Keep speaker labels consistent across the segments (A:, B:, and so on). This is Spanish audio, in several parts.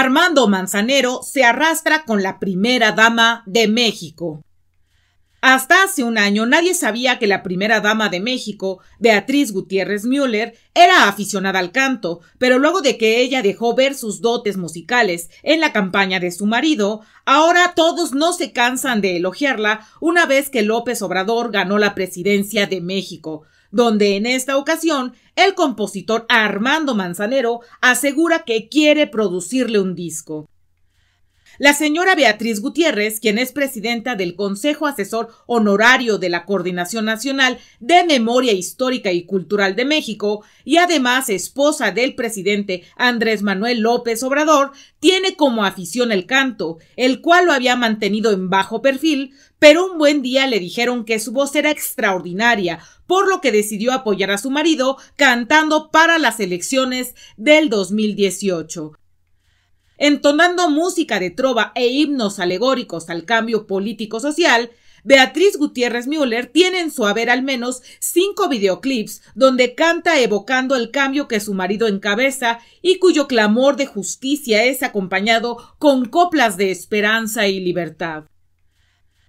A: Armando Manzanero se arrastra con la primera dama de México. Hasta hace un año nadie sabía que la primera dama de México, Beatriz Gutiérrez Müller, era aficionada al canto, pero luego de que ella dejó ver sus dotes musicales en la campaña de su marido, ahora todos no se cansan de elogiarla una vez que López Obrador ganó la presidencia de México donde en esta ocasión el compositor Armando Manzanero asegura que quiere producirle un disco. La señora Beatriz Gutiérrez, quien es presidenta del Consejo Asesor Honorario de la Coordinación Nacional de Memoria Histórica y Cultural de México, y además esposa del presidente Andrés Manuel López Obrador, tiene como afición el canto, el cual lo había mantenido en bajo perfil, pero un buen día le dijeron que su voz era extraordinaria, por lo que decidió apoyar a su marido cantando para las elecciones del 2018. Entonando música de trova e himnos alegóricos al cambio político-social, Beatriz Gutiérrez Müller tiene en su haber al menos cinco videoclips donde canta evocando el cambio que su marido encabeza y cuyo clamor de justicia es acompañado con coplas de esperanza y libertad.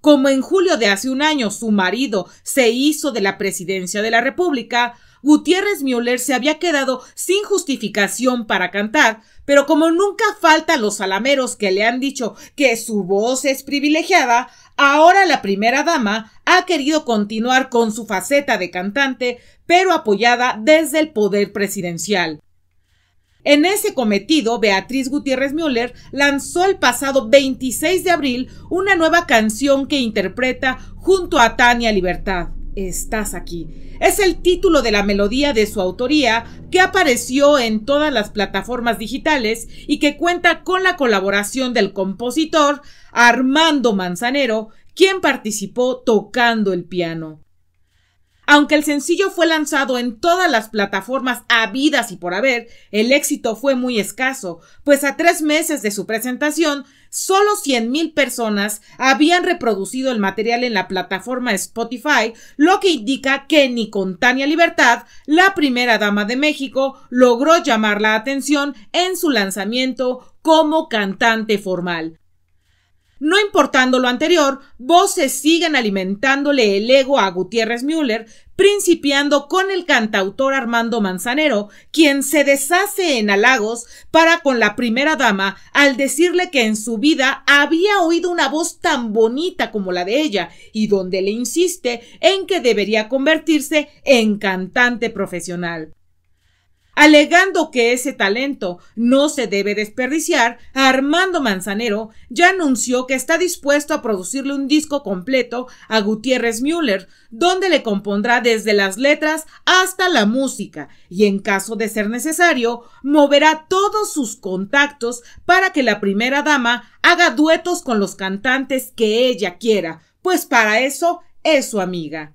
A: Como en julio de hace un año su marido se hizo de la presidencia de la República, Gutiérrez Müller se había quedado sin justificación para cantar, pero como nunca faltan los alameros que le han dicho que su voz es privilegiada, ahora la primera dama ha querido continuar con su faceta de cantante, pero apoyada desde el poder presidencial. En ese cometido, Beatriz Gutiérrez Müller lanzó el pasado 26 de abril una nueva canción que interpreta junto a Tania Libertad estás aquí. Es el título de la melodía de su autoría que apareció en todas las plataformas digitales y que cuenta con la colaboración del compositor Armando Manzanero, quien participó tocando el piano. Aunque el sencillo fue lanzado en todas las plataformas habidas y por haber, el éxito fue muy escaso, pues a tres meses de su presentación, solo 100.000 personas habían reproducido el material en la plataforma Spotify, lo que indica que ni con Tania Libertad, la primera dama de México, logró llamar la atención en su lanzamiento como cantante formal. No importando lo anterior, voces siguen alimentándole el ego a Gutiérrez Müller, principiando con el cantautor Armando Manzanero, quien se deshace en halagos para con la primera dama al decirle que en su vida había oído una voz tan bonita como la de ella y donde le insiste en que debería convertirse en cantante profesional alegando que ese talento no se debe desperdiciar, Armando Manzanero ya anunció que está dispuesto a producirle un disco completo a Gutiérrez Müller, donde le compondrá desde las letras hasta la música y en caso de ser necesario, moverá todos sus contactos para que la primera dama haga duetos con los cantantes que ella quiera, pues para eso es su amiga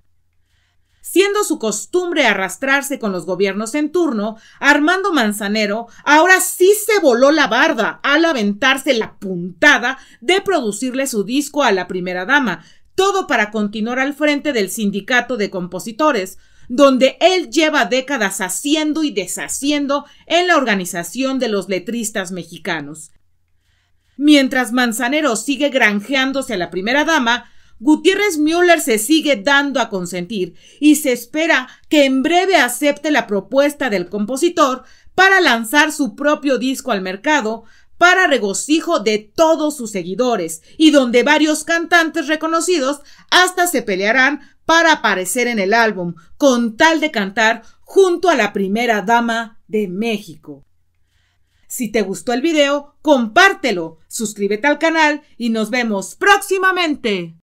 A: siendo su costumbre arrastrarse con los gobiernos en turno, Armando Manzanero ahora sí se voló la barda al aventarse la puntada de producirle su disco a la primera dama, todo para continuar al frente del sindicato de compositores, donde él lleva décadas haciendo y deshaciendo en la organización de los letristas mexicanos. Mientras Manzanero sigue granjeándose a la primera dama, Gutiérrez Müller se sigue dando a consentir y se espera que en breve acepte la propuesta del compositor para lanzar su propio disco al mercado para regocijo de todos sus seguidores y donde varios cantantes reconocidos hasta se pelearán para aparecer en el álbum con tal de cantar junto a la primera dama de México. Si te gustó el video, compártelo, suscríbete al canal y nos vemos próximamente.